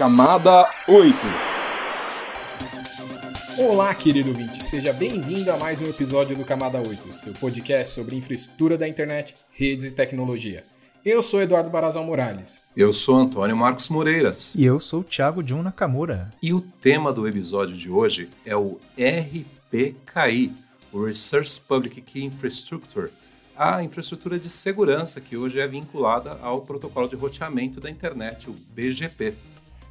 camada 8. Olá, querido ouvinte, seja bem-vindo a mais um episódio do Camada 8, seu podcast sobre infraestrutura da internet, redes e tecnologia. Eu sou Eduardo Barazal Morales. Eu sou Antônio Marcos Moreiras. E eu sou Thiago Jun Nakamura. E o tema do episódio de hoje é o RPKI, o Research Public Key Infrastructure, a infraestrutura de segurança que hoje é vinculada ao protocolo de roteamento da internet, o BGP.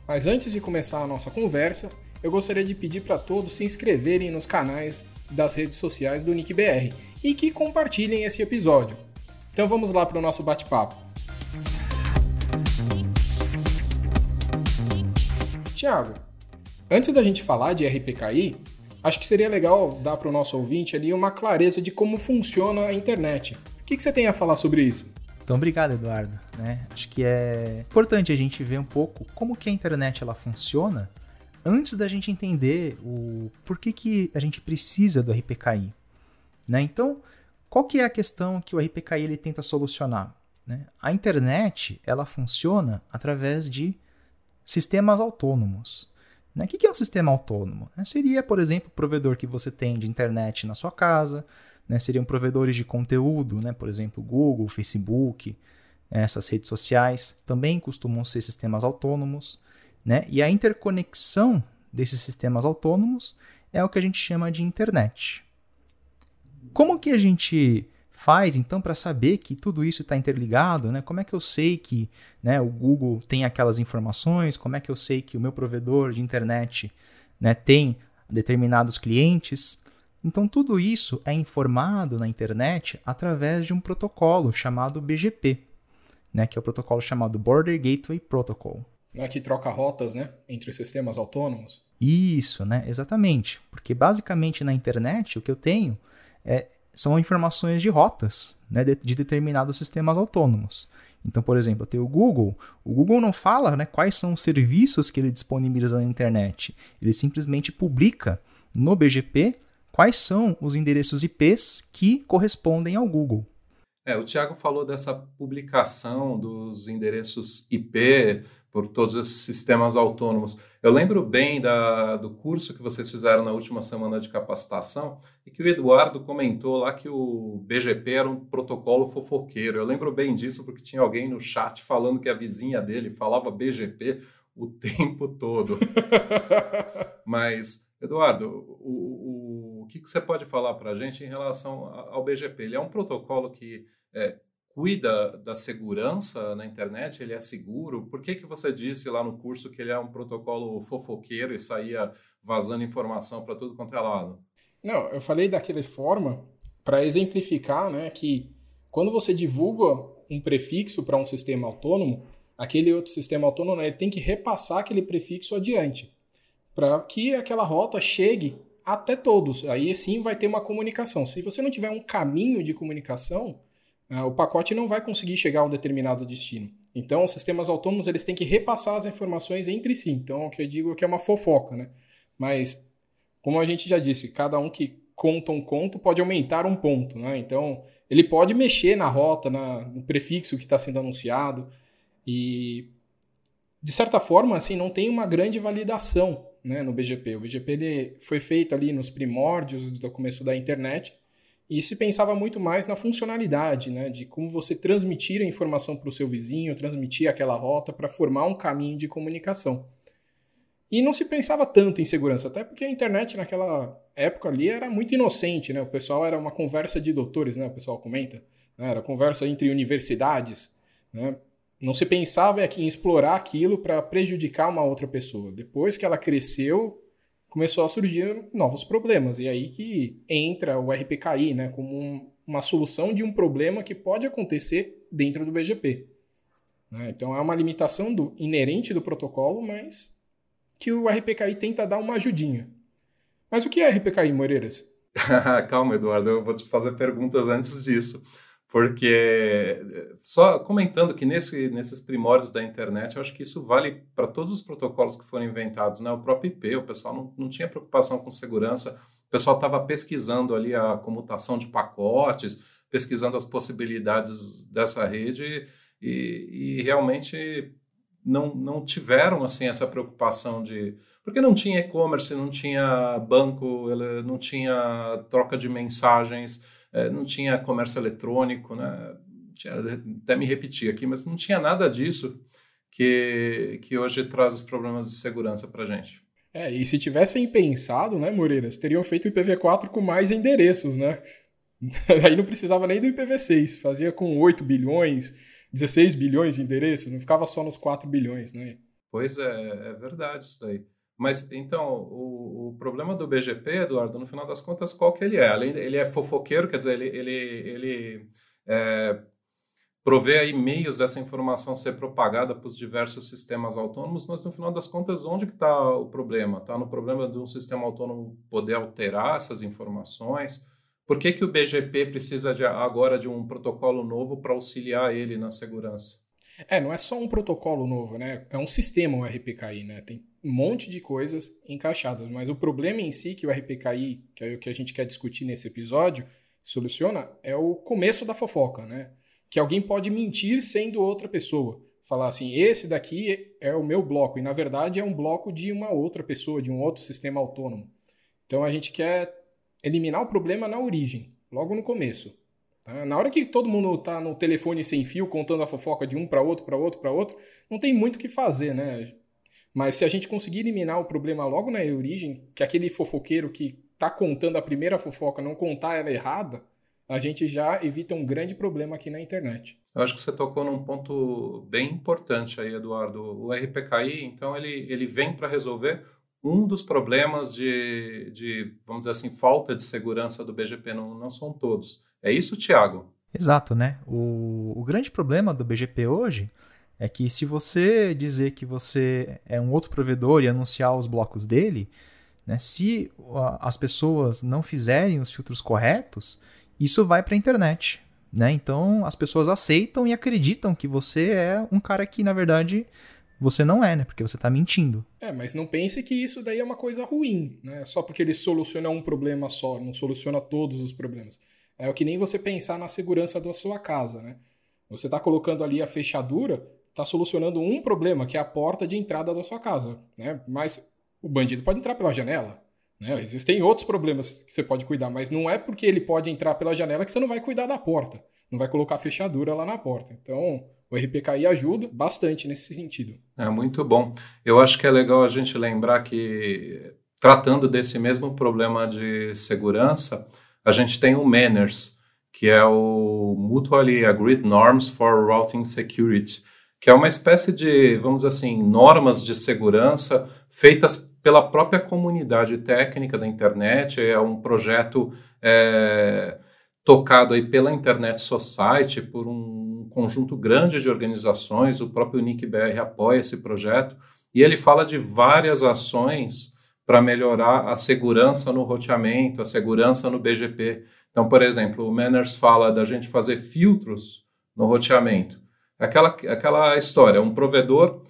Mas antes de começar a nossa conversa, eu gostaria de pedir para todos se inscreverem nos canais das redes sociais do NickBR e que compartilhem esse episódio. Então vamos lá para o nosso bate-papo. Tiago, antes da gente falar de RPKI, acho que seria legal dar para o nosso ouvinte ali uma clareza de como funciona a internet. O que, que você tem a falar sobre isso? Então, obrigado, Eduardo. Né? Acho que é importante a gente ver um pouco como que a internet ela funciona antes da gente entender o porquê que a gente precisa do RPKI. Né? Então, qual que é a questão que o RPKI ele tenta solucionar? Né? A internet ela funciona através de sistemas autônomos. Né? O que é um sistema autônomo? Seria, por exemplo, o provedor que você tem de internet na sua casa, né, seriam provedores de conteúdo, né, por exemplo, Google, Facebook, né, essas redes sociais também costumam ser sistemas autônomos, né? E a interconexão desses sistemas autônomos é o que a gente chama de internet. Como que a gente faz então para saber que tudo isso está interligado, né? Como é que eu sei que né, o Google tem aquelas informações? Como é que eu sei que o meu provedor de internet né, tem determinados clientes? Então, tudo isso é informado na internet através de um protocolo chamado BGP, né, que é o protocolo chamado Border Gateway Protocol. É que troca rotas né, entre sistemas autônomos? Isso, né, exatamente. Porque basicamente na internet o que eu tenho é, são informações de rotas né, de, de determinados sistemas autônomos. Então, por exemplo, eu tenho o Google. O Google não fala né, quais são os serviços que ele disponibiliza na internet. Ele simplesmente publica no BGP quais são os endereços IPs que correspondem ao Google. É, o Tiago falou dessa publicação dos endereços IP por todos esses sistemas autônomos. Eu lembro bem da, do curso que vocês fizeram na última semana de capacitação e que o Eduardo comentou lá que o BGP era um protocolo fofoqueiro. Eu lembro bem disso porque tinha alguém no chat falando que a vizinha dele falava BGP o tempo todo. Mas, Eduardo, o, que, que você pode falar para a gente em relação ao BGP? Ele é um protocolo que é, cuida da segurança na internet? Ele é seguro? Por que, que você disse lá no curso que ele é um protocolo fofoqueiro e saía vazando informação para tudo quanto é lado? Não, eu falei daquela forma para exemplificar né, que quando você divulga um prefixo para um sistema autônomo, aquele outro sistema autônomo né, ele tem que repassar aquele prefixo adiante para que aquela rota chegue até todos. Aí sim vai ter uma comunicação. Se você não tiver um caminho de comunicação, ah, o pacote não vai conseguir chegar a um determinado destino. Então, os sistemas autônomos eles têm que repassar as informações entre si. Então, o que eu digo é que é uma fofoca, né? Mas, como a gente já disse, cada um que conta um conto pode aumentar um ponto, né? Então, ele pode mexer na rota, na, no prefixo que está sendo anunciado e, de certa forma, assim, não tem uma grande validação né, no BGP. O BGP ele foi feito ali nos primórdios do começo da internet e se pensava muito mais na funcionalidade, né, de como você transmitir a informação para o seu vizinho, transmitir aquela rota para formar um caminho de comunicação. E não se pensava tanto em segurança, até porque a internet naquela época ali era muito inocente, né? O pessoal era uma conversa de doutores, né? O pessoal comenta, né? era conversa entre universidades, né? não se pensava em explorar aquilo para prejudicar uma outra pessoa. Depois que ela cresceu, começou a surgir novos problemas. E é aí que entra o RPKI, né, como um, uma solução de um problema que pode acontecer dentro do BGP. Né? Então é uma limitação do, inerente do protocolo, mas que o RPKI tenta dar uma ajudinha. Mas o que é RPKI, Moreiras? Calma, Eduardo, eu vou te fazer perguntas antes disso porque eh, só comentando que nesse, nesses primórdios da internet, eu acho que isso vale para todos os protocolos que foram inventados, né? O próprio IP, o pessoal não, não tinha preocupação com segurança, o pessoal estava pesquisando ali a comutação de pacotes, pesquisando as possibilidades dessa rede e, e realmente não, não tiveram assim essa preocupação de porque não tinha e-commerce, não tinha banco, não tinha troca de mensagens é, não tinha comércio eletrônico, né? Tinha, até me repetir aqui, mas não tinha nada disso que, que hoje traz os problemas de segurança para gente. É, e se tivessem pensado, né, Moreiras, teriam feito o IPv4 com mais endereços, né? Aí não precisava nem do IPv6, fazia com 8 bilhões, 16 bilhões de endereços, não ficava só nos 4 bilhões, né? Pois é, é verdade isso daí. Mas então, o, o, problema do BGP, Eduardo, no final das contas, qual que ele é? Além, ele é fofoqueiro, quer dizer, ele, ele, ele é, provê aí meios dessa informação ser propagada para os diversos sistemas autônomos, mas no final das contas, onde que está o problema? Está no problema de um sistema autônomo poder alterar essas informações? Por que, que o BGP precisa de, agora de um protocolo novo para auxiliar ele na segurança? É, não é só um protocolo novo, né? É um sistema o RPKI, né? Tem um monte de coisas encaixadas. Mas o problema em si que o RPKI, que é o que a gente quer discutir nesse episódio, soluciona é o começo da fofoca, né? Que alguém pode mentir sendo outra pessoa. Falar assim, esse daqui é o meu bloco, e na verdade é um bloco de uma outra pessoa, de um outro sistema autônomo. Então a gente quer eliminar o problema na origem, logo no começo. Tá? Na hora que todo mundo está no telefone sem fio, contando a fofoca de um para outro, para outro, para outro, não tem muito o que fazer, né? Mas se a gente conseguir eliminar o problema logo na origem, que aquele fofoqueiro que está contando a primeira fofoca não contar ela errada, a gente já evita um grande problema aqui na internet. Eu acho que você tocou num ponto bem importante aí, Eduardo. O RPKI, então, ele, ele vem para resolver um dos problemas de, de, vamos dizer assim, falta de segurança do BGP. Não, não são todos. É isso, Tiago? Exato, né? O, o grande problema do BGP hoje é que se você dizer que você é um outro provedor e anunciar os blocos dele, né, se as pessoas não fizerem os filtros corretos, isso vai para a internet. Né? Então as pessoas aceitam e acreditam que você é um cara que, na verdade, você não é, né? Porque você está mentindo. É, mas não pense que isso daí é uma coisa ruim, né? Só porque ele soluciona um problema só, não soluciona todos os problemas. É o que nem você pensar na segurança da sua casa, né? Você está colocando ali a fechadura, está solucionando um problema, que é a porta de entrada da sua casa. Né? Mas o bandido pode entrar pela janela. Né? Existem outros problemas que você pode cuidar, mas não é porque ele pode entrar pela janela que você não vai cuidar da porta. Não vai colocar fechadura lá na porta. Então, o RPKI ajuda bastante nesse sentido. É muito bom. Eu acho que é legal a gente lembrar que, tratando desse mesmo problema de segurança, a gente tem o MENERS, que é o Mutually Agreed Norms for Routing Security, que é uma espécie de, vamos dizer assim, normas de segurança feitas pela própria comunidade técnica da internet. É um projeto é, tocado aí pela Internet Society, por um conjunto grande de organizações. O próprio NICBR apoia esse projeto e ele fala de várias ações para melhorar a segurança no roteamento, a segurança no BGP. Então, por exemplo, o Manners fala da gente fazer filtros no roteamento. Aquela, aquela história, um provedor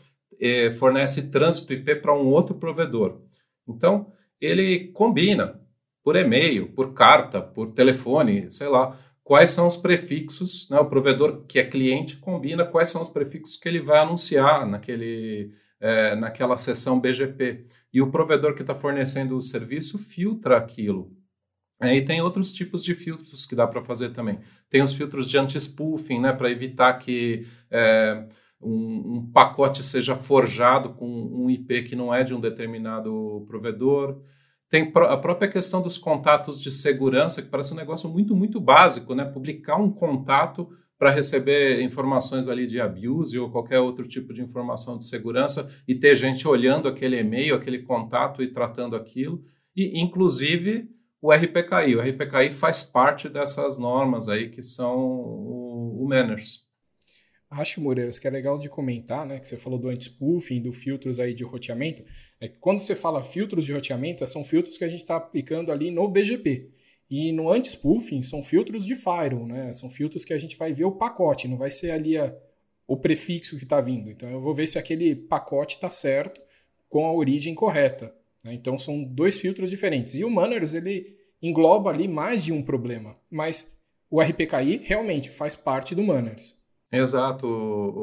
eh, fornece trânsito IP para um outro provedor. Então, ele combina por e-mail, por carta, por telefone, sei lá, quais são os prefixos, né? o provedor que é cliente combina quais são os prefixos que ele vai anunciar naquele, é, naquela sessão BGP. E o provedor que está fornecendo o serviço filtra aquilo é, e tem outros tipos de filtros que dá para fazer também. Tem os filtros de anti-spoofing, né, para evitar que é, um, um, pacote seja forjado com um IP que não é de um determinado provedor. Tem a própria questão dos contatos de segurança, que parece um negócio muito, muito básico, né? Publicar um contato para receber informações ali de abuse ou qualquer outro tipo de informação de segurança e ter gente olhando aquele e-mail, aquele contato e tratando aquilo. E, inclusive, o RPKI. O RPKI faz parte dessas normas aí que são o, o Manners. Acho, isso que é legal de comentar, né? Que você falou do anti-spoofing, do filtros aí de roteamento. É que quando você fala filtros de roteamento, são filtros que a gente está aplicando ali no BGP. E no anti-spoofing são filtros de firewall, né? São filtros que a gente vai ver o pacote, não vai ser ali a, o prefixo que está vindo. Então eu vou ver se aquele pacote está certo com a origem correta. Né? Então são dois filtros diferentes. E o Manners ele engloba ali mais de um problema, mas o RPKI realmente faz parte do Manners. Exato,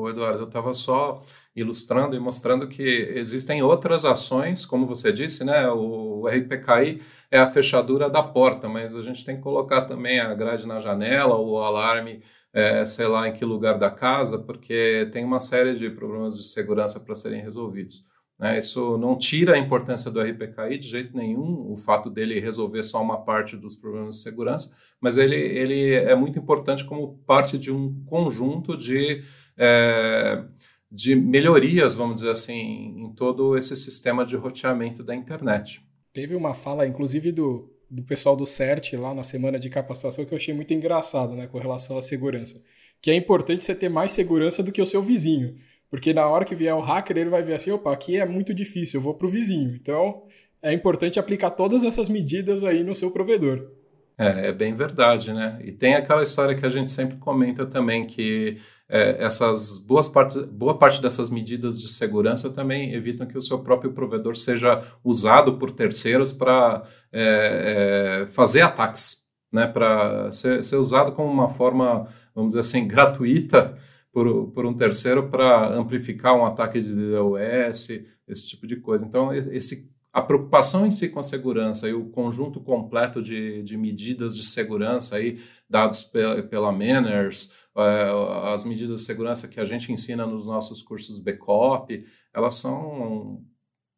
Eduardo. Eu estava só ilustrando e mostrando que existem outras ações, como você disse, né? O RPKI é a fechadura da porta, mas a gente tem que colocar também a grade na janela, o alarme, é, sei lá em que lugar da casa, porque tem uma série de problemas de segurança para serem resolvidos. Né? Isso não tira a importância do RPKI de jeito nenhum, o fato dele resolver só uma parte dos problemas de segurança, mas ele, ele é muito importante como parte de um conjunto de, é, de melhorias, vamos dizer assim, em todo esse sistema de roteamento da internet. Teve uma fala, inclusive, do, do pessoal do CERT lá na semana de capacitação que eu achei muito engraçado né, com relação à segurança. Que é importante você ter mais segurança do que o seu vizinho. Porque na hora que vier o hacker, ele vai ver assim, opa, aqui é muito difícil, eu vou para o vizinho. Então, é importante aplicar todas essas medidas aí no seu provedor. É, é bem verdade, né? E tem aquela história que a gente sempre comenta também, que é, essas boas parte, boa parte dessas medidas de segurança também evitam que o seu próprio provedor seja usado por terceiros para é, é, fazer ataques, né? Para ser, ser usado como uma forma, vamos dizer assim, gratuita por, por um terceiro para amplificar um ataque de DDoS, esse tipo de coisa. Então, esse, a preocupação em si com a segurança e o conjunto completo de, de medidas de segurança aí, dados pela, pela Manners, é, as medidas de segurança que a gente ensina nos nossos cursos backup, elas são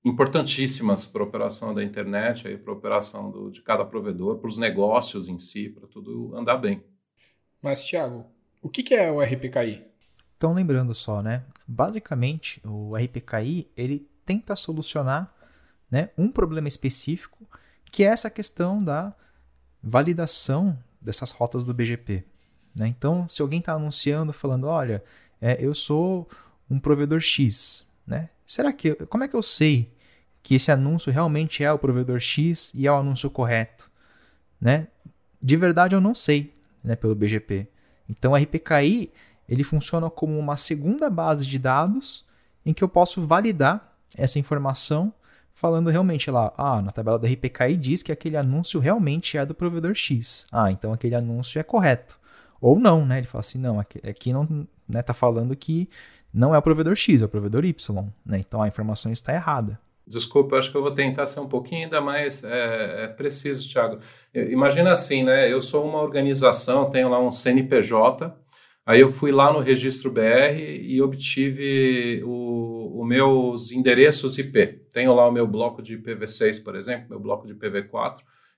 importantíssimas para a operação da internet, para a operação do, de cada provedor, para os negócios em si, para tudo andar bem. Mas, Thiago, o que é o RPKI? Então, lembrando só, né? Basicamente, o RPKI ele tenta solucionar né, um problema específico, que é essa questão da validação dessas rotas do BGP. Né? Então, se alguém está anunciando, falando, olha, é, eu sou um provedor X, né? Será que, como é que eu sei que esse anúncio realmente é o provedor X e é o anúncio correto, né? De verdade eu não sei, né, pelo BGP. Então, o RPKI ele funciona como uma segunda base de dados em que eu posso validar essa informação falando realmente lá, ah, na tabela do RPKI diz que aquele anúncio realmente é do provedor X. Ah, então aquele anúncio é correto. Ou não, né? Ele fala assim, não, aqui, não, né, tá falando que não é o provedor X, é o provedor Y, né? Então a informação está errada. Desculpa, acho que eu vou tentar ser um pouquinho ainda mais é, é preciso, Thiago. Imagina assim, né? Eu sou uma organização, tenho lá um CNPJ, Aí eu fui lá no registro BR e obtive os meus endereços IP. Tenho lá o meu bloco de IPv6, por exemplo, meu bloco de IPv4,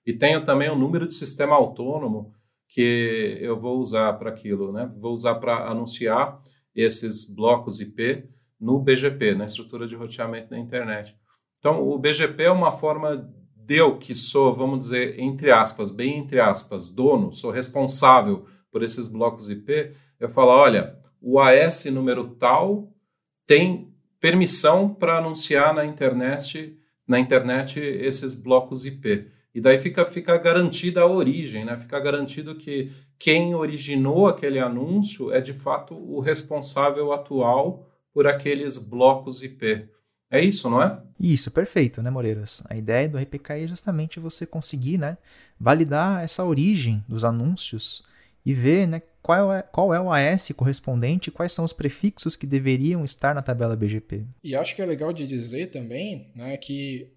e tenho também o número de sistema autônomo que eu vou usar para aquilo, né? Vou usar para anunciar esses blocos IP no BGP, na estrutura de roteamento da internet. Então, o BGP é uma forma de eu que sou, vamos dizer, entre aspas, bem entre aspas, dono, sou responsável por esses blocos IP, eu falo, olha, o AS número tal tem permissão para anunciar na internet, na internet esses blocos IP. E daí fica, fica garantida a origem, né? fica garantido que quem originou aquele anúncio é de fato o responsável atual por aqueles blocos IP. É isso, não é? Isso, perfeito, né, Moreiras? A ideia do RPK é justamente você conseguir né, validar essa origem dos anúncios e ver né, qual, é, qual é o AS correspondente, quais são os prefixos que deveriam estar na tabela BGP. E acho que é legal de dizer também né, que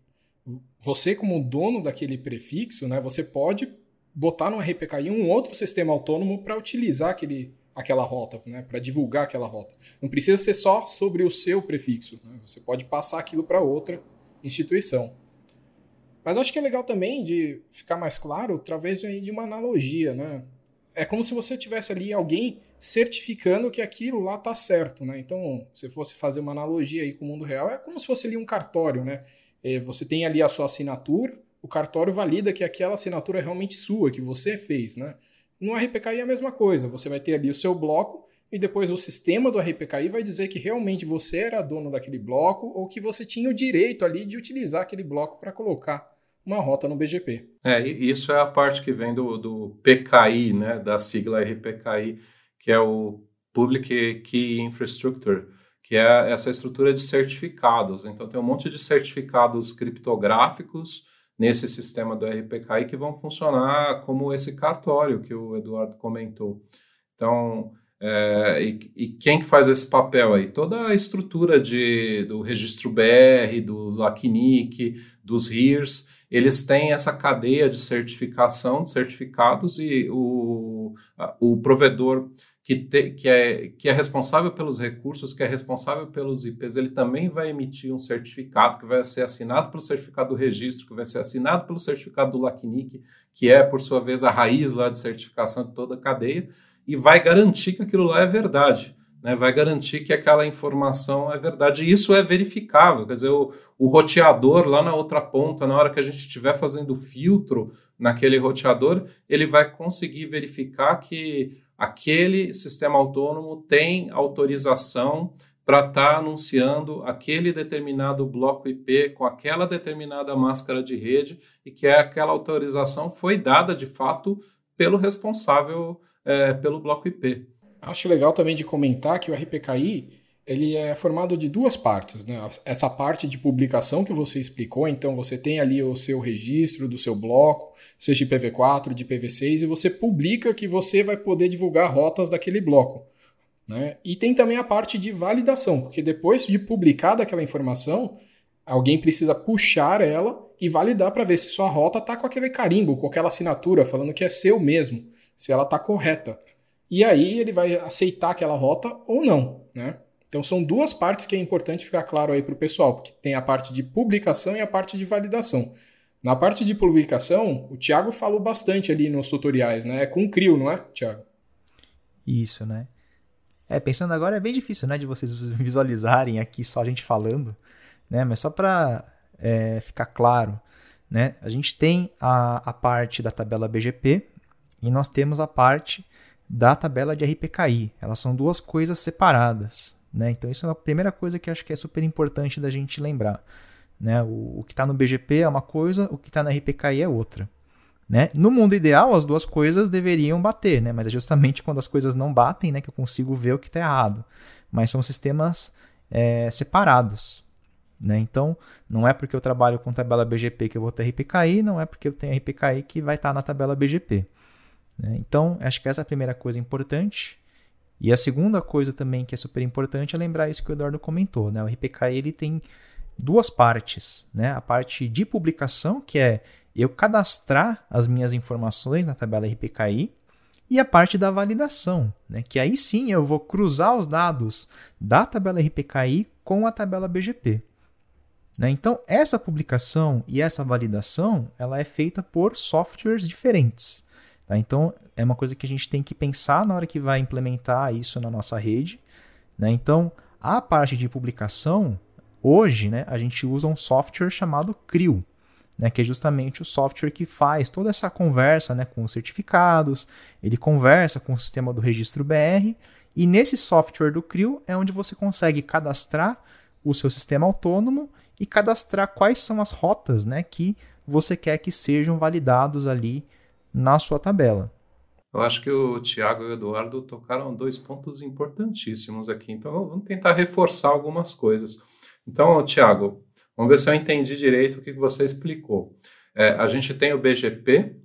você, como dono daquele prefixo, né, você pode botar no RPKI um outro sistema autônomo para utilizar aquele, aquela rota, né, para divulgar aquela rota. Não precisa ser só sobre o seu prefixo, né, você pode passar aquilo para outra instituição. Mas acho que é legal também de ficar mais claro através de uma analogia, né? é como se você tivesse ali alguém certificando que aquilo lá tá certo, né? Então, se fosse fazer uma analogia aí com o mundo real, é como se fosse ali um cartório, né? É, você tem ali a sua assinatura, o cartório valida que aquela assinatura é realmente sua, que você fez, né? No RPKI é a mesma coisa, você vai ter ali o seu bloco e depois o sistema do RPKI vai dizer que realmente você era dono daquele bloco ou que você tinha o direito ali de utilizar aquele bloco para colocar uma rota no BGP. É, isso é a parte que vem do, do PKI, né, da sigla RPKI, que é o Public Key Infrastructure, que é essa estrutura de certificados. Então, tem um monte de certificados criptográficos nesse sistema do RPKI que vão funcionar como esse cartório que o Eduardo comentou. Então, é, e, e, quem que faz esse papel aí? Toda a estrutura de, do registro BR, do LACNIC, dos RIRS, eles têm essa cadeia de certificação, de certificados, e o, o provedor que, te, que, é, que é responsável pelos recursos, que é responsável pelos IPs, ele também vai emitir um certificado que vai ser assinado pelo certificado do registro, que vai ser assinado pelo certificado do LACNIC, que é, por sua vez, a raiz lá de certificação de toda a cadeia, e vai garantir que aquilo lá é verdade né, vai garantir que aquela informação é verdade. E isso é verificável, quer dizer, o, o roteador lá na outra ponta, na hora que a gente estiver fazendo filtro naquele roteador, ele vai conseguir verificar que aquele sistema autônomo tem autorização para estar tá anunciando aquele determinado bloco IP com aquela determinada máscara de rede e que aquela autorização foi dada de fato pelo responsável é, pelo bloco IP. Acho legal também de comentar que o RPKI ele é formado de duas partes, né? Essa parte de publicação que você explicou, então você tem ali o seu registro do seu bloco, seja de IPv4, de IPv6, e você publica que você vai poder divulgar rotas daquele bloco. Né? E tem também a parte de validação, porque depois de publicada aquela informação, alguém precisa puxar ela e validar para ver se sua rota está com aquele carimbo, com aquela assinatura, falando que é seu mesmo, se ela está correta e aí ele vai aceitar aquela rota ou não, né? Então são duas partes que é importante ficar claro aí para o pessoal, porque tem a parte de publicação e a parte de validação. Na parte de publicação, o Thiago falou bastante ali nos tutoriais, né? É com CRIO, não é, Thiago? Isso, né? É, pensando agora é bem difícil, né, de vocês visualizarem aqui só a gente falando, né? Mas só para é, ficar claro, né? A gente tem a, a parte da tabela BGP e nós temos a parte da tabela de RPKI. Elas são duas coisas separadas. Né? Então, isso é a primeira coisa que acho que é super importante da gente lembrar. Né? O, o que está no BGP é uma coisa, o que está na RPKI é outra. Né? No mundo ideal, as duas coisas deveriam bater, né? mas é justamente quando as coisas não batem né, que eu consigo ver o que está errado. Mas são sistemas é, separados. Né? Então, não é porque eu trabalho com tabela BGP que eu vou ter RPKI, não é porque eu tenho RPKI que vai estar tá na tabela BGP. Né? Então, acho que essa é a primeira coisa importante. E a segunda coisa também que é super importante é lembrar isso que o Eduardo comentou, né? O RPK ele tem duas partes, né? A parte de publicação, que é eu cadastrar as minhas informações na tabela RPKI, e a parte da validação, né? que aí sim eu vou cruzar os dados da tabela RPKI com a tabela BGP. Né? Então, essa publicação e essa validação ela é feita por softwares diferentes. Tá? Então, é uma coisa que a gente tem que pensar na hora que vai implementar isso na nossa rede. Né? Então, a parte de publicação, hoje, né, a gente usa um software chamado CRIO. Né, que é justamente o software que faz toda essa conversa né, com os certificados, ele conversa com o sistema do registro BR, e nesse software do CRIO é onde você consegue cadastrar o seu sistema autônomo e cadastrar quais são as rotas né, que você quer que sejam validados ali na sua tabela. Eu acho que o Tiago e o Eduardo tocaram dois pontos importantíssimos aqui, então vamos tentar reforçar algumas coisas. Então, Tiago, vamos ver se eu entendi direito o que você explicou. É, a gente tem o BGP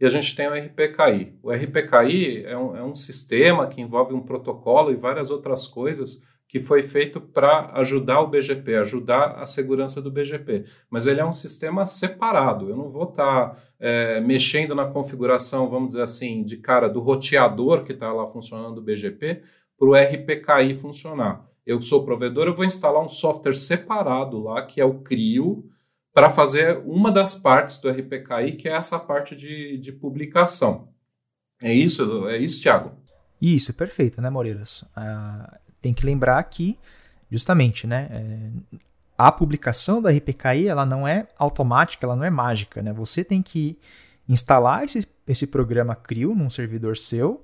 e a gente tem o RPKI. O RPKI é um, é um sistema que envolve um protocolo e várias outras coisas que foi feito para ajudar o BGP, ajudar a segurança do BGP. Mas ele é um sistema separado. Eu não vou estar tá, é, mexendo na configuração, vamos dizer assim, de cara do roteador que está lá funcionando do BGP para o RPKI funcionar. Eu sou provedor, eu vou instalar um software separado lá, que é o CRIO, para fazer uma das partes do RPKI, que é essa parte de, de publicação. É isso, é isso, Tiago? Isso, perfeito, né, Moreiras? Uh, tem que lembrar que, justamente, né, é, a publicação da RPKI ela não é automática, ela não é mágica. Né? Você tem que instalar esse, esse programa CRIO num servidor seu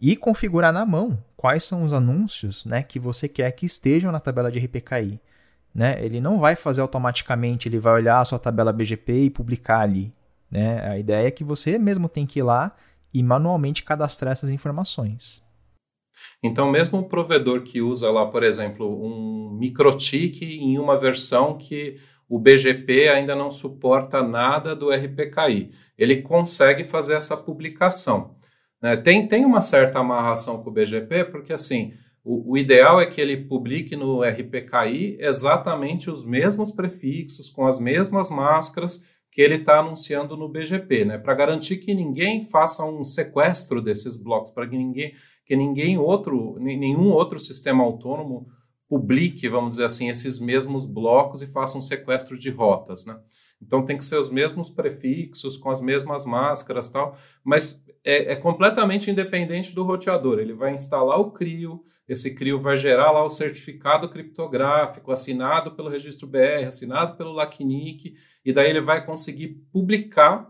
e configurar na mão quais são os anúncios né, que você quer que estejam na tabela de RPKI. Né? Ele não vai fazer automaticamente, ele vai olhar a sua tabela BGP e publicar ali. Né? A ideia é que você mesmo tem que ir lá e manualmente cadastrar essas informações. Então, mesmo o provedor que usa lá, por exemplo, um microtik em uma versão que o BGP ainda não suporta nada do RPKI, ele consegue fazer essa publicação. Né? Tem, tem uma certa amarração com o BGP, porque assim. O, o ideal é que ele publique no RPKI exatamente os mesmos prefixos, com as mesmas máscaras, que ele está anunciando no BGP, né? Para garantir que ninguém faça um sequestro desses blocos, para que ninguém, que ninguém outro, nenhum outro sistema autônomo publique, vamos dizer assim, esses mesmos blocos e faça um sequestro de rotas, né? Então tem que ser os mesmos prefixos, com as mesmas máscaras tal, mas é, é, completamente independente do roteador. Ele vai instalar o CRIO, esse CRIO vai gerar lá o certificado criptográfico assinado pelo registro BR, assinado pelo LACNIC, e daí ele vai conseguir publicar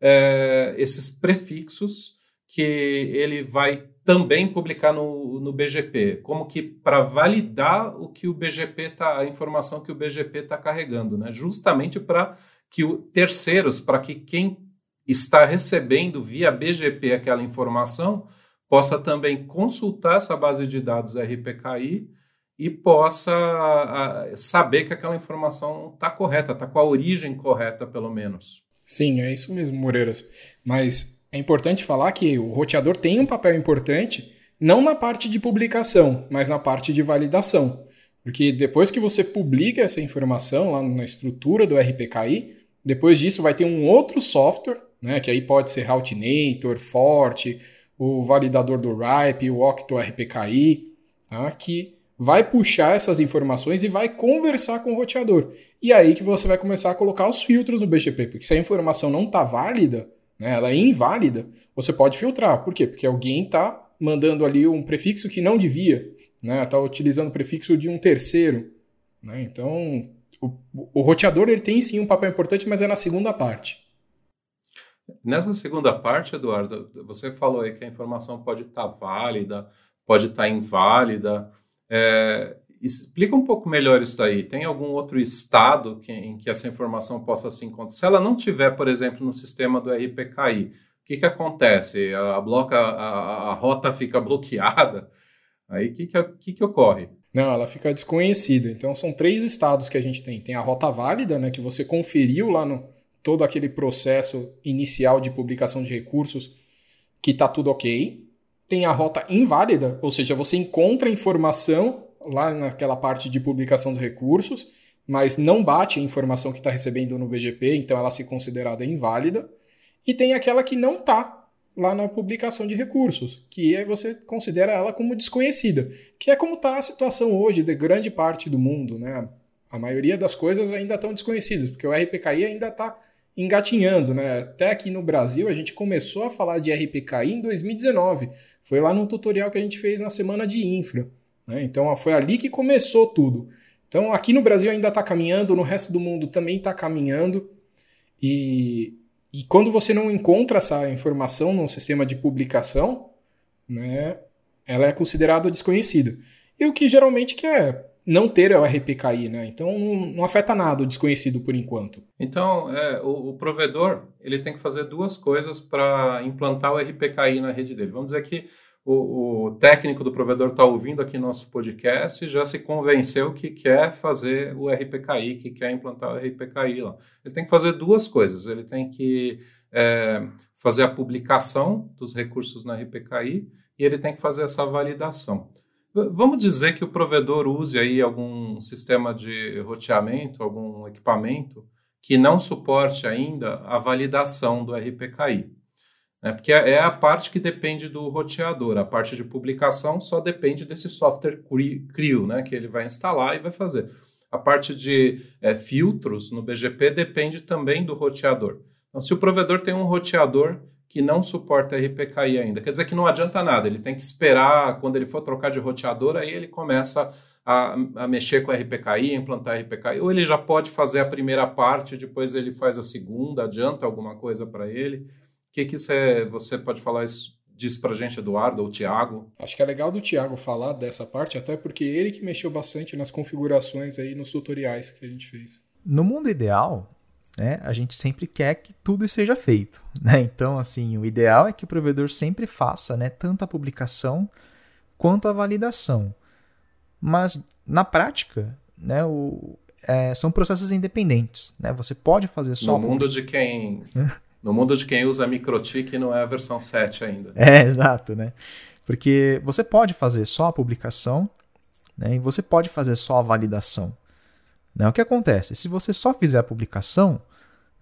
é, esses prefixos que ele vai também publicar no, no BGP, como que para validar o que o BGP tá, a informação que o BGP está carregando, né? Justamente para que o, terceiros, para que quem está recebendo via BGP aquela informação possa também consultar essa base de dados RPKI e possa a, saber que aquela informação está correta, está com a origem correta, pelo menos. Sim, é isso mesmo, Moreiras. Mas é importante falar que o roteador tem um papel importante, não na parte de publicação, mas na parte de validação. Porque depois que você publica essa informação lá na estrutura do RPKI, depois disso, vai ter um outro software, né, que aí pode ser Routinator, Forte, o validador do RIPE, o Octo RPKI, tá, que vai puxar essas informações e vai conversar com o roteador. E é aí que você vai começar a colocar os filtros no BGP, porque se a informação não está válida, né, ela é inválida, você pode filtrar. Por quê? Porque alguém está mandando ali um prefixo que não devia, está né, tá utilizando o prefixo de um terceiro. Né, então, o, o roteador ele tem sim um papel importante, mas é na segunda parte. Nessa segunda parte, Eduardo, você falou aí que a informação pode estar tá válida, pode estar tá inválida. É, explica um pouco melhor isso aí. Tem algum outro estado que, em que essa informação possa se encontrar? Se ela não tiver, por exemplo, no sistema do RPKI, o que, que acontece? A, bloca, a, a rota fica bloqueada? Aí o que, que, que, que ocorre? Não, né? ela fica desconhecida. Então são três estados que a gente tem. Tem a rota válida, né, que você conferiu lá no todo aquele processo inicial de publicação de recursos que está tudo ok. Tem a rota inválida, ou seja, você encontra informação lá naquela parte de publicação dos recursos, mas não bate a informação que está recebendo no BGP, então ela se considerada inválida. E tem aquela que não está lá na publicação de recursos, que aí é você considera ela como desconhecida, que é como está a situação hoje de grande parte do mundo, né? A maioria das coisas ainda estão desconhecidas, porque o RPKI ainda está engatinhando, né? Até aqui no Brasil a gente começou a falar de RPKI em 2019, foi lá num tutorial que a gente fez na semana de infra, né? Então foi ali que começou tudo. Então aqui no Brasil ainda está caminhando, no resto do mundo também está caminhando e e quando você não encontra essa informação num sistema de publicação, né, ela é considerada desconhecida. E o que geralmente quer é não ter é o RPKI, né? Então não, não, afeta nada o desconhecido por enquanto. Então é, o, o, provedor ele tem que fazer duas coisas para implantar o RPKI na rede dele. Vamos dizer que o, o técnico do provedor está ouvindo aqui nosso podcast e já se convenceu que quer fazer o RPKI, que quer implantar o RPKI lá. Ele tem que fazer duas coisas. Ele tem que é, fazer a publicação dos recursos no RPKI e ele tem que fazer essa validação. Vamos dizer que o provedor use aí algum sistema de roteamento, algum equipamento que não suporte ainda a validação do RPKI né? porque é, é a parte que depende do roteador, a parte de publicação só depende desse software CRIO, né? que ele vai instalar e vai fazer. A parte de é, filtros no BGP depende também do roteador. Então, se o provedor tem um roteador que não suporta RPKI ainda, quer dizer que não adianta nada, ele tem que esperar quando ele for trocar de roteador, aí ele começa a, a, mexer com RPKI, implantar RPKI, ou ele já pode fazer a primeira parte, depois ele faz a segunda, adianta alguma coisa para ele que, que cê, você pode falar isso, disso para gente, Eduardo ou Tiago? Acho que é legal do Tiago falar dessa parte, até porque ele que mexeu bastante nas configurações aí, nos tutoriais que a gente fez. No mundo ideal, né, a gente sempre quer que tudo seja feito. Né? Então, assim, o ideal é que o provedor sempre faça né, tanto a publicação quanto a validação. Mas, na prática, né, o, é, são processos independentes. Né? Você pode fazer só... No mundo de quem No mundo de quem usa MikroTik não é a versão 7 ainda. É, exato, né? Porque você pode fazer só a publicação né, e você pode fazer só a validação. Né? O que acontece? Se você só fizer a publicação,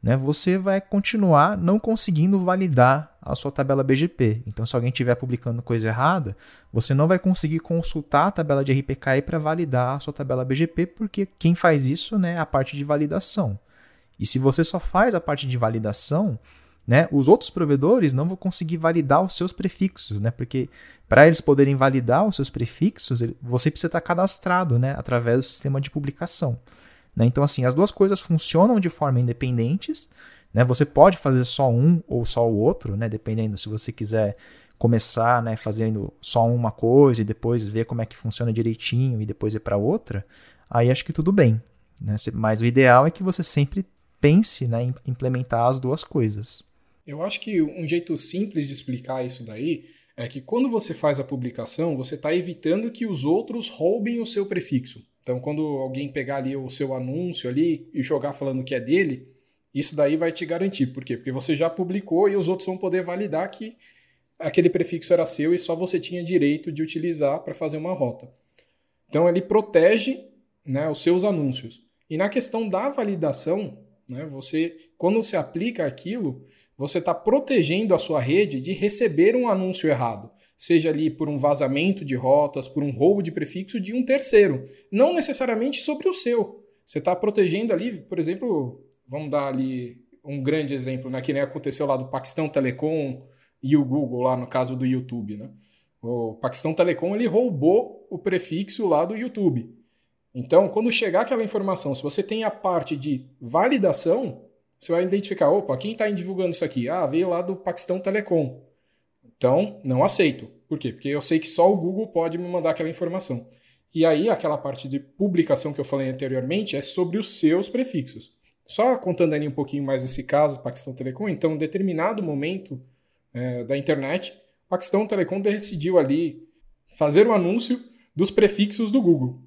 né, você vai continuar não conseguindo validar a sua tabela BGP. Então, se alguém estiver publicando coisa errada, você não vai conseguir consultar a tabela de RPKI para validar a sua tabela BGP, porque quem faz isso né, é a parte de validação. E se você só faz a parte de validação, né, os outros provedores não vão conseguir validar os seus prefixos, né? Porque para eles poderem validar os seus prefixos, você precisa estar tá cadastrado, né, através do sistema de publicação. Né? Então, assim, as duas coisas funcionam de forma independentes. Né? Você pode fazer só um ou só o outro, né? dependendo se você quiser começar né, fazendo só uma coisa e depois ver como é que funciona direitinho e depois ir para outra, aí acho que tudo bem. Né? Mas o ideal é que você sempre pense né, em implementar as duas coisas. Eu acho que um jeito simples de explicar isso daí é que quando você faz a publicação, você está evitando que os outros roubem o seu prefixo. Então, quando alguém pegar ali o seu anúncio ali e jogar falando que é dele, isso daí vai te garantir. Por quê? Porque você já publicou e os outros vão poder validar que aquele prefixo era seu e só você tinha direito de utilizar para fazer uma rota. Então, ele protege né, os seus anúncios. E na questão da validação, né? Você, quando você aplica aquilo, você está protegendo a sua rede de receber um anúncio errado, seja ali por um vazamento de rotas, por um roubo de prefixo de um terceiro, não necessariamente sobre o seu. Você está protegendo ali, por exemplo, vamos dar ali um grande exemplo, né, que nem aconteceu lá do Paquistão Telecom e o Google, lá no caso do YouTube. Né? O Paquistão Telecom ele roubou o prefixo lá do YouTube. Então, quando chegar aquela informação, se você tem a parte de validação, você vai identificar, opa, quem está divulgando isso aqui? Ah, veio lá do Paquistão Telecom. Então, não aceito. Por quê? Porque eu sei que só o Google pode me mandar aquela informação. E aí, aquela parte de publicação que eu falei anteriormente é sobre os seus prefixos. Só contando ali um pouquinho mais desse caso do Paquistão Telecom, então, em determinado momento é, da internet, Paquistão Telecom decidiu ali fazer o um anúncio dos prefixos do Google.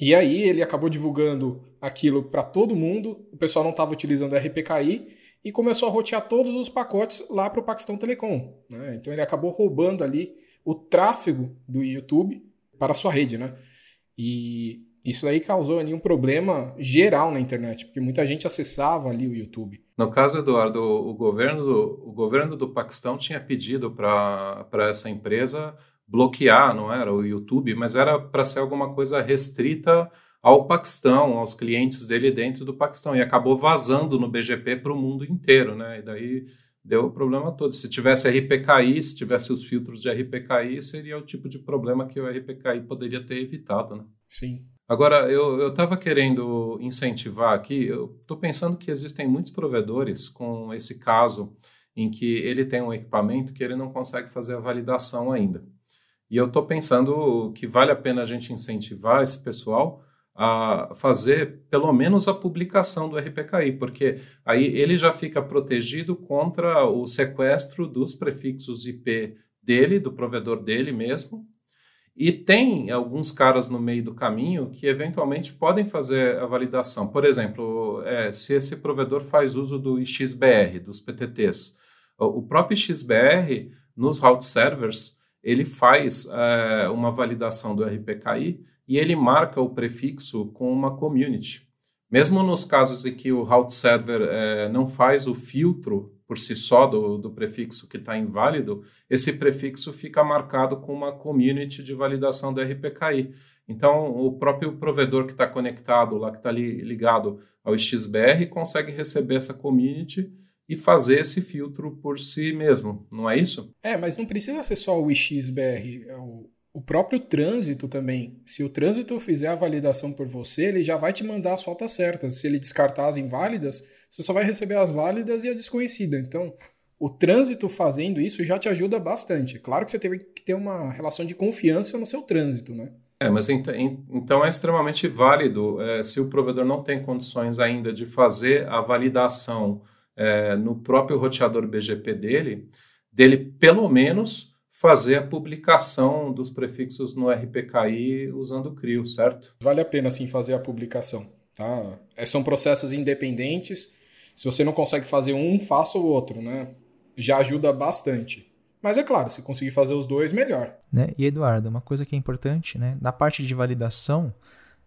E aí ele acabou divulgando aquilo para todo mundo, o pessoal não estava utilizando RPKI e começou a rotear todos os pacotes lá para o Paquistão Telecom. Né? Então ele acabou roubando ali o tráfego do YouTube para a sua rede. Né? E isso aí causou ali um problema geral na internet, porque muita gente acessava ali o YouTube. No caso, Eduardo, o governo do, o governo do Paquistão tinha pedido para essa empresa bloquear, não era o YouTube, mas era para ser alguma coisa restrita ao Paquistão, aos clientes dele dentro do Paquistão, e acabou vazando no BGP para o mundo inteiro, né? E daí deu o problema todo. Se tivesse RPKI, se tivesse os filtros de RPKI, seria o tipo de problema que o RPKI poderia ter evitado, né? Sim. Agora, eu estava querendo incentivar aqui, eu estou pensando que existem muitos provedores com esse caso em que ele tem um equipamento que ele não consegue fazer a validação ainda. E eu estou pensando que vale a pena a gente incentivar esse pessoal a fazer pelo menos a publicação do RPKI, porque aí ele já fica protegido contra o sequestro dos prefixos IP dele, do provedor dele mesmo. E tem alguns caras no meio do caminho que eventualmente podem fazer a validação. Por exemplo, é, se esse provedor faz uso do XBR, dos PTTs, o próprio XBR nos route servers ele faz é, uma validação do RPKI e ele marca o prefixo com uma community. Mesmo nos casos em que o route server é, não faz o filtro por si só do, do prefixo que está inválido, esse prefixo fica marcado com uma community de validação do RPKI. Então, o próprio provedor que está conectado lá, que está ligado ao XBR, consegue receber essa community e fazer esse filtro por si mesmo, não é isso? É, mas não precisa ser só o IXBR, é o, o próprio trânsito também. Se o trânsito fizer a validação por você, ele já vai te mandar as faltas certas. Se ele descartar as inválidas, você só vai receber as válidas e a desconhecida. Então, o trânsito fazendo isso já te ajuda bastante. É claro que você teve que ter uma relação de confiança no seu trânsito, né? É, mas ent então é extremamente válido é, se o provedor não tem condições ainda de fazer a validação é, no próprio roteador BGP dele, dele pelo menos fazer a publicação dos prefixos no RPKI usando o CRIO, certo? Vale a pena sim fazer a publicação. Tá? É, são processos independentes. Se você não consegue fazer um, faça o outro, né? Já ajuda bastante. Mas é claro, se conseguir fazer os dois, melhor. Né? E Eduardo, uma coisa que é importante, né? Na parte de validação,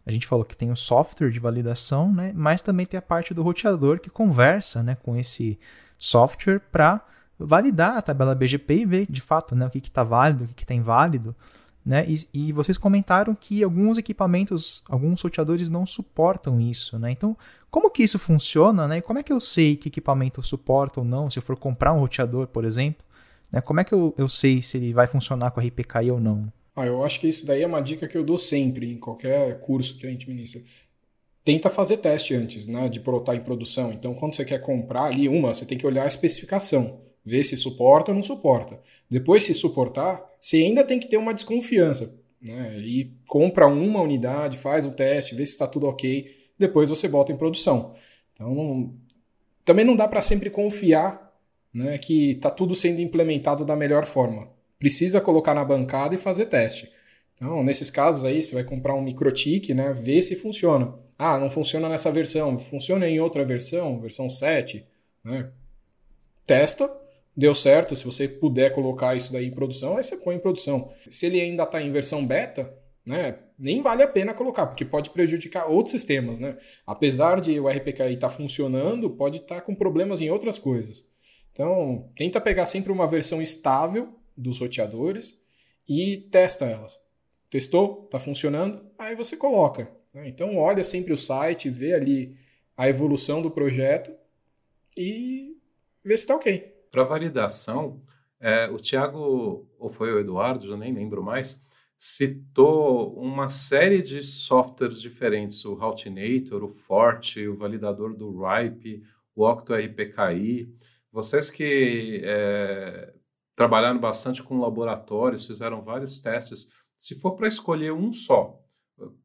a gente falou que tem o software de validação, né? mas também tem a parte do roteador que conversa né, com esse software para validar a tabela BGP e ver de fato né, o que está válido, o que está inválido. Né? E, e, vocês comentaram que alguns equipamentos, alguns roteadores não suportam isso. Né? Então, como que isso funciona? Né? E como é que eu sei que equipamento suporta ou não? Se eu for comprar um roteador, por exemplo, né? como é que eu, eu sei se ele vai funcionar com a RPKI ou não? Ah, eu acho que isso daí é uma dica que eu dou sempre em qualquer curso que a gente ministra. Tenta fazer teste antes, né, de botar em produção. Então, quando você quer comprar ali uma, você tem que olhar a especificação, ver se suporta ou não suporta. Depois, se suportar, você ainda tem que ter uma desconfiança, né? E compra uma unidade, faz o teste, vê se está tudo ok. Depois você bota em produção. Então, não... também não dá para sempre confiar, né, que está tudo sendo implementado da melhor forma precisa colocar na bancada e fazer teste. Então, nesses casos aí, você vai comprar um microtik, né? Ver se funciona. Ah, não funciona nessa versão, funciona em outra versão, versão 7, né? Testa, deu certo. Se você puder colocar isso daí em produção, aí você põe em produção. Se ele ainda está em versão beta, né? Nem vale a pena colocar, porque pode prejudicar outros sistemas, né? Apesar de o RPKI estar tá funcionando, pode estar tá com problemas em outras coisas. Então, tenta pegar sempre uma versão estável dos roteadores e testa elas. Testou? Está funcionando? Aí você coloca. Né? Então olha sempre o site, vê ali a evolução do projeto e vê se está ok. Para validação, é, o Tiago, ou foi o Eduardo, já nem lembro mais, citou uma série de softwares diferentes, o Routinator, o Forte, o validador do RIPE, o OctoRPKI. Vocês que é, trabalharam bastante com laboratórios, fizeram vários testes. Se for para escolher um só,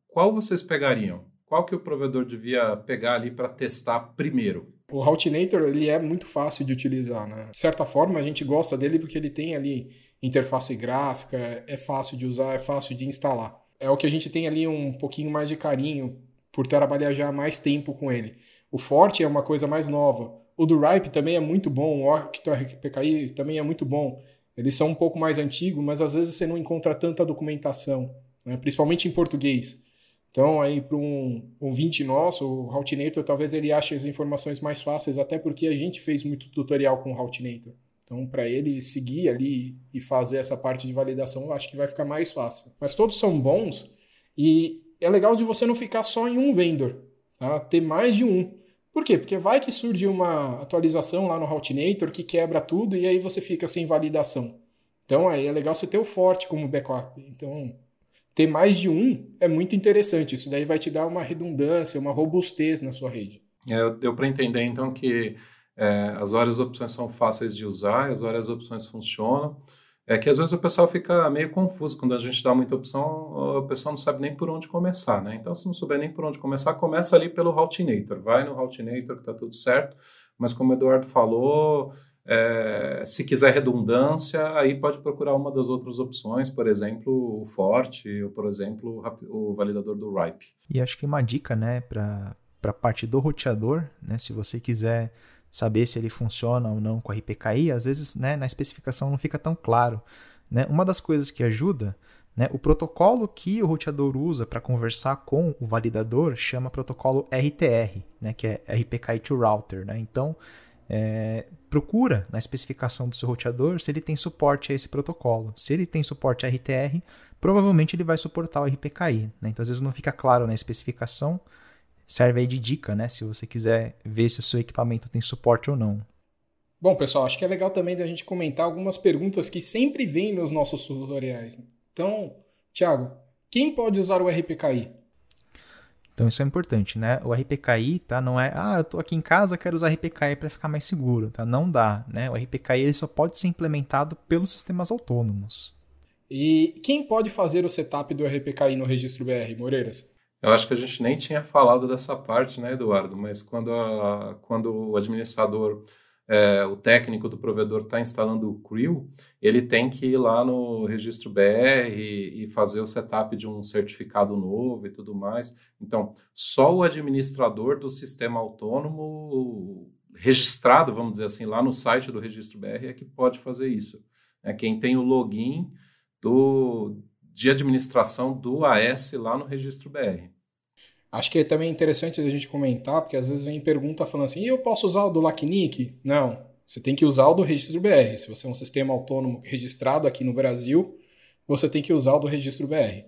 qual vocês pegariam? Qual que o provedor devia pegar ali para testar primeiro? O Routinator ele é muito fácil de utilizar, né? De certa forma a gente gosta dele porque ele tem ali interface gráfica, é fácil de usar, é fácil de instalar. É o que a gente tem ali um pouquinho mais de carinho por trabalhar já mais tempo com ele. O Forte é uma coisa mais nova. O do Ripe também é muito bom, o PKI também é muito bom. Eles são um pouco mais antigos, mas às vezes você não encontra tanta documentação, né? principalmente em português. Então, aí para um ouvinte nosso, o Routinator, talvez ele ache as informações mais fáceis, até porque a gente fez muito tutorial com o Routinator. Então, para ele seguir ali e fazer essa parte de validação, eu acho que vai ficar mais fácil. Mas todos são bons e é legal de você não ficar só em um vendor, tá? ter mais de um. Por quê? Porque vai que surge uma atualização lá no Routinator que quebra tudo e aí você fica sem validação. Então aí é legal você ter o forte como backup. Então, ter mais de um é muito interessante. Isso daí vai te dar uma redundância, uma robustez na sua rede. É, deu para entender então que é, as várias opções são fáceis de usar, as várias opções funcionam. É que às vezes o pessoal fica meio confuso quando a gente dá muita opção, o pessoal não sabe nem por onde começar, né? Então, se não souber nem por onde começar, começa ali pelo Routinator. Vai no Routinator que tá tudo certo, mas como o Eduardo falou, é, se quiser redundância, aí pode procurar uma das outras opções, por exemplo, o Forte, ou por exemplo, o validador do RIPE. E acho que uma dica, né, para a parte do roteador, né, se você quiser saber se ele funciona ou não com o RPKI, às vezes né, na especificação não fica tão claro. Né? Uma das coisas que ajuda, né, o protocolo que o roteador usa para conversar com o validador chama protocolo RTR, né, que é RPKI to Router. Né? Então, é, procura na especificação do seu roteador se ele tem suporte a esse protocolo. Se ele tem suporte a RTR, provavelmente ele vai suportar o RPKI. Né? Então, às vezes não fica claro na especificação, serve aí de dica, né? Se você quiser ver se o seu equipamento tem suporte ou não. Bom, pessoal, acho que é legal também da gente comentar algumas perguntas que sempre vêm nos nossos tutoriais. Então, Thiago, quem pode usar o RPKI? Então isso é importante, né? O RPKI, tá? Não é, ah, eu tô aqui em casa, quero usar RPKI para ficar mais seguro, tá? Não dá, né? O RPKI ele só pode ser implementado pelos sistemas autônomos. E quem pode fazer o setup do RPKI no registro BR, Moreiras? Eu acho que a gente nem tinha falado dessa parte, né, Eduardo? Mas quando, a, quando o administrador, é, o técnico do provedor está instalando o CRIL, ele tem que ir lá no registro BR e, e fazer o setup de um certificado novo e tudo mais. Então, só o administrador do sistema autônomo registrado, vamos dizer assim, lá no site do registro BR é que pode fazer isso. É quem tem o login do, de administração do AS lá no registro BR. Acho que é também interessante a gente comentar, porque às vezes vem pergunta falando assim, e eu posso usar o do LACNIC? Não, você tem que usar o do registro BR. Se você é um sistema autônomo registrado aqui no Brasil, você tem que usar o do registro BR.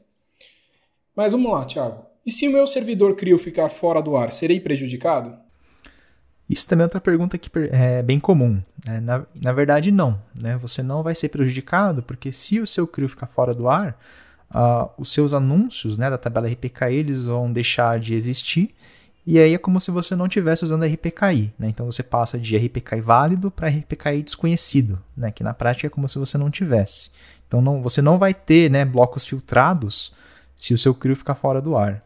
Mas vamos lá, Thiago. E se o meu servidor CRIO ficar fora do ar, serei prejudicado? Isso também é outra pergunta que é bem comum. Né? Na, na verdade, não. Né? Você não vai ser prejudicado, porque se o seu CRIO ficar fora do ar, uh, os seus anúncios né, da tabela RPKI eles vão deixar de existir. E aí é como se você não estivesse usando RPKI. Né? Então você passa de RPKI válido para RPKI desconhecido, né? que na prática é como se você não tivesse. Então não, você não vai ter né, blocos filtrados se o seu CRIO ficar fora do ar.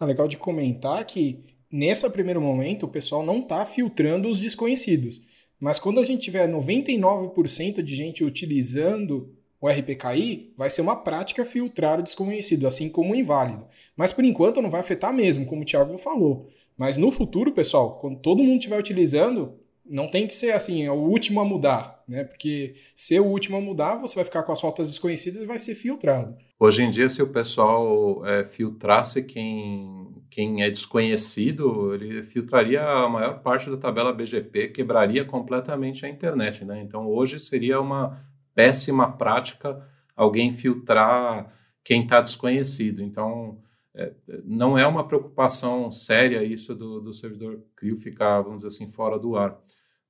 É legal de comentar que nesse primeiro momento o pessoal não está filtrando os desconhecidos. Mas quando a gente tiver 99% de gente utilizando o RPKI vai ser uma prática filtrar o desconhecido, assim como o inválido. Mas por enquanto não vai afetar mesmo, como o Thiago falou. Mas no futuro, pessoal, quando todo mundo estiver utilizando, não tem que ser assim, é o último a mudar, né? Porque ser o último a mudar, você vai ficar com as faltas desconhecidas e vai ser filtrado. Hoje em dia, se o pessoal é, filtrasse quem, quem é desconhecido, ele filtraria a maior parte da tabela BGP, quebraria completamente a internet, né? Então hoje seria uma péssima prática alguém filtrar quem está desconhecido. Então, é, não é uma preocupação séria isso do, do servidor CRIO ficar, vamos dizer assim, fora do ar.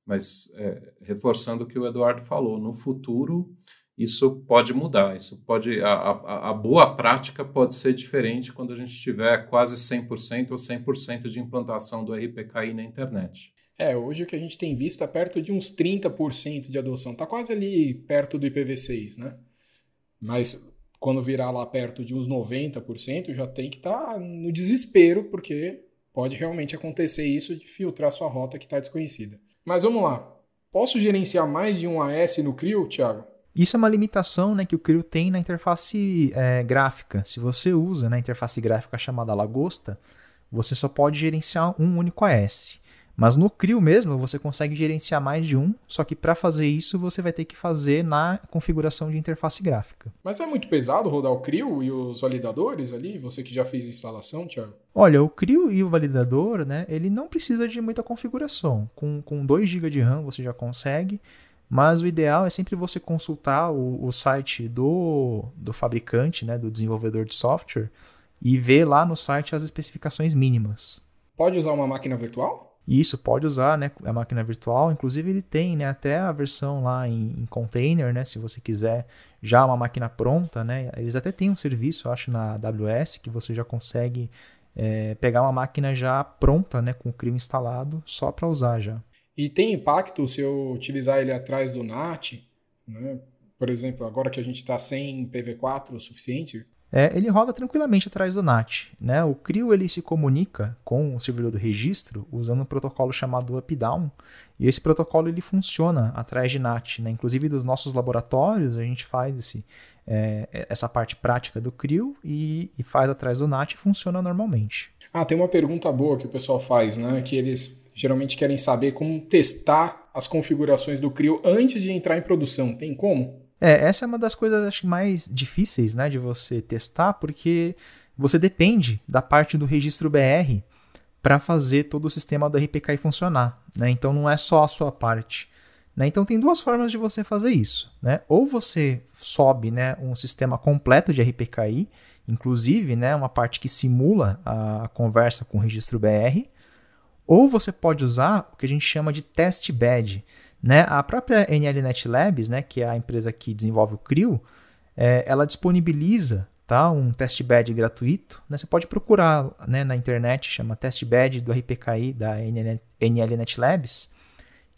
Mas, é, reforçando o que o Eduardo falou, no futuro isso pode mudar, isso pode a, a, a boa prática pode ser diferente quando a gente tiver quase 100% ou 100% de implantação do RPKI na internet. É, hoje o que a gente tem visto é perto de uns 30% de adoção. Tá quase ali perto do IPv6, né? Mas quando virar lá perto de uns 90%, já tem que estar tá no desespero, porque pode realmente acontecer isso de filtrar sua rota que está desconhecida. Mas vamos lá. Posso gerenciar mais de um AS no CRIO, Thiago? Isso é uma limitação né, que o CRIO tem na interface é, gráfica. Se você usa na né, interface gráfica chamada Lagosta, você só pode gerenciar um único AS. Mas no CRIO mesmo, você consegue gerenciar mais de um, só que para fazer isso você vai ter que fazer na configuração de interface gráfica. Mas é muito pesado rodar o CRIO e os validadores ali? Você que já fez instalação, Thiago? Olha, o CRIO e o validador, né, ele não precisa de muita configuração. Com, com 2 GB de RAM você já consegue, mas o ideal é sempre você consultar o, o site do, do fabricante, né, do desenvolvedor de software, e ver lá no site as especificações mínimas. Pode usar uma máquina virtual? E isso pode usar né, a máquina virtual, inclusive ele tem né, até a versão lá em, em, container, né, se você quiser já uma máquina pronta, né, eles até têm um serviço, eu acho, na AWS, que você já consegue é, pegar uma máquina já pronta, né, com o CRIO instalado, só para usar já. E tem impacto se eu utilizar ele atrás do NAT, né? por exemplo, agora que a gente está sem PV4 o suficiente, é, ele roda tranquilamente atrás do NAT. Né? O CRIO ele se comunica com o servidor do registro usando um protocolo chamado UPDown, e esse protocolo ele funciona atrás de NAT. Né? Inclusive, dos nossos laboratórios, a gente faz esse, é, essa parte prática do CRIO e, e faz atrás do NAT e funciona normalmente. Ah, tem uma pergunta boa que o pessoal faz, né? Que eles geralmente querem saber como testar as configurações do CRIO antes de entrar em produção. Tem como? É, essa é uma das coisas acho, mais difíceis né, de você testar, porque você depende da parte do registro BR para fazer todo o sistema do RPKI funcionar. Né? Então não é só a sua parte. Né? Então tem duas formas de você fazer isso. Né? Ou você sobe né, um sistema completo de RPKI, inclusive né, uma parte que simula a conversa com o registro BR, ou você pode usar o que a gente chama de test bed. Né? A própria NLNet Labs, né, que é a empresa que desenvolve o CRIO, é, ela disponibiliza tá, um testbed gratuito. Né? Você pode procurar né, na internet, chama testbed do RPKI da NLNet Labs.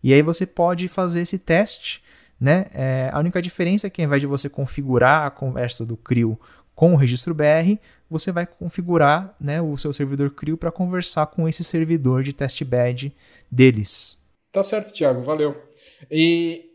E aí você pode fazer esse teste. Né? É, a única diferença é que ao invés de você configurar a conversa do CRIO com o registro BR, você vai configurar né, o seu servidor CRIO para conversar com esse servidor de testbed deles. Tá certo, Thiago. Valeu. E,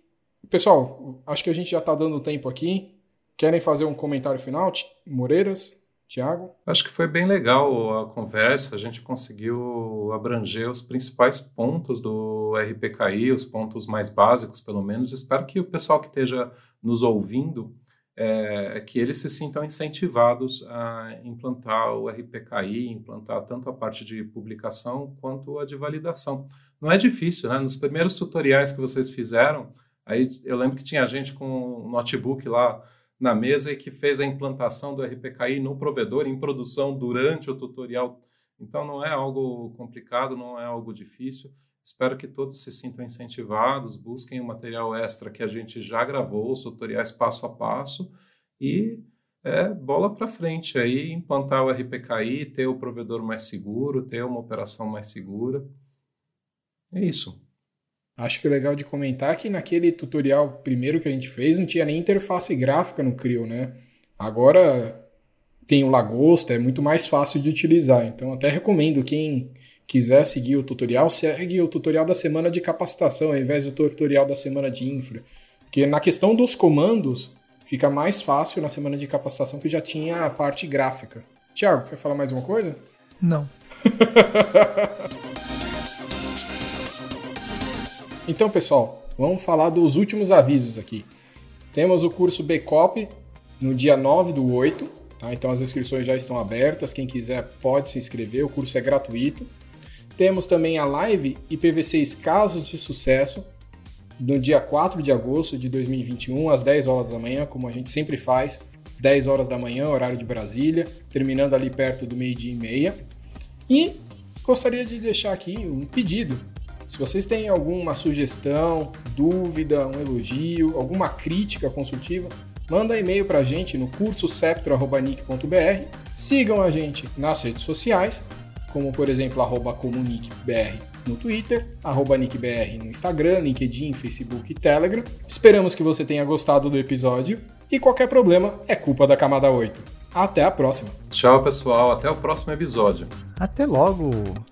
pessoal, acho que a gente já está dando tempo aqui. Querem fazer um comentário final, Moreiras? Tiago? Acho que foi bem legal a conversa. A gente conseguiu abranger os principais pontos do RPKI, os pontos mais básicos, pelo menos. Espero que o pessoal que esteja nos ouvindo é, que eles se sintam incentivados a implantar o RPKI, implantar tanto a parte de publicação quanto a de validação não é difícil, né? Nos primeiros tutoriais que vocês fizeram, aí eu lembro que tinha gente com um notebook lá na mesa e que fez a implantação do RPKI no provedor em produção durante o tutorial. Então não é algo complicado, não é algo difícil. Espero que todos se sintam incentivados, busquem o material extra que a gente já gravou, os tutoriais passo a passo e é bola para frente aí, implantar o RPKI, ter o provedor mais seguro, ter uma operação mais segura. É isso. Acho que é legal de comentar é que naquele tutorial primeiro que a gente fez não tinha nem interface gráfica no Creo, né? Agora tem o Lagosta, é muito mais fácil de utilizar. Então até recomendo quem quiser seguir o tutorial, segue o tutorial da semana de capacitação ao invés do tutorial da semana de infra. Porque na questão dos comandos, fica mais fácil na semana de capacitação que já tinha a parte gráfica. Tiago, quer falar mais uma coisa? Não. Então, pessoal, vamos falar dos últimos avisos aqui. Temos o curso BCOP no dia 9 do 8, tá? então as inscrições já estão abertas, quem quiser pode se inscrever, o curso é gratuito. Temos também a live IPv6 Casos de Sucesso, no dia 4 de agosto de 2021, às 10 horas da manhã, como a gente sempre faz, 10 horas da manhã, horário de Brasília, terminando ali perto do meio-dia e meia. E gostaria de deixar aqui um pedido. Se vocês têm alguma sugestão, dúvida, um elogio, alguma crítica construtiva, manda e-mail para a gente no cursoceptro.nic.br, sigam a gente nas redes sociais, como por exemplo arroba comuniquebr no Twitter, arroba nickbr no Instagram, LinkedIn, Facebook e Telegram. Esperamos que você tenha gostado do episódio e qualquer problema é culpa da camada 8. Até a próxima. Tchau, pessoal. Até o próximo episódio. Até logo.